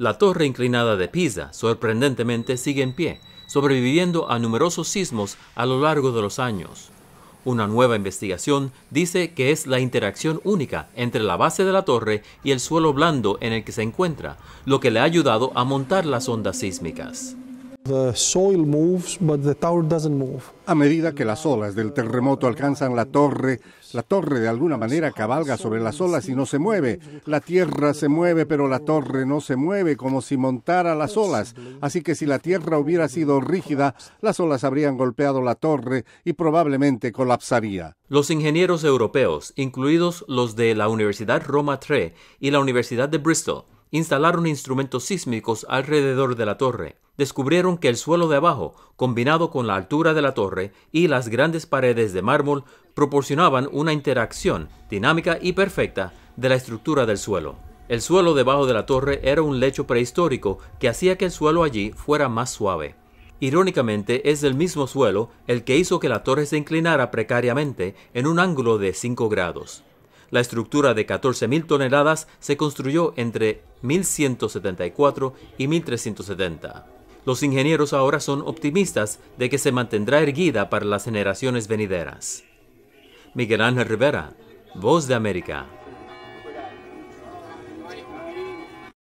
La torre inclinada de Pisa sorprendentemente sigue en pie, sobreviviendo a numerosos sismos a lo largo de los años. Una nueva investigación dice que es la interacción única entre la base de la torre y el suelo blando en el que se encuentra, lo que le ha ayudado a montar las ondas sísmicas. A medida que las olas del terremoto alcanzan la torre, la torre de alguna manera cabalga sobre las olas y no se mueve. La tierra se mueve, pero la torre no se mueve como si montara las olas. Así que si la tierra hubiera sido rígida, las olas habrían golpeado la torre y probablemente colapsaría. Los ingenieros europeos, incluidos los de la Universidad Roma III y la Universidad de Bristol, instalaron instrumentos sísmicos alrededor de la torre. Descubrieron que el suelo de abajo, combinado con la altura de la torre y las grandes paredes de mármol, proporcionaban una interacción dinámica y perfecta de la estructura del suelo. El suelo debajo de la torre era un lecho prehistórico que hacía que el suelo allí fuera más suave. Irónicamente, es el mismo suelo el que hizo que la torre se inclinara precariamente en un ángulo de 5 grados. La estructura de 14.000 toneladas se construyó entre 1174 y 1370. Los ingenieros ahora son optimistas de que se mantendrá erguida para las generaciones venideras. Miguel Ángel Rivera, Voz de América.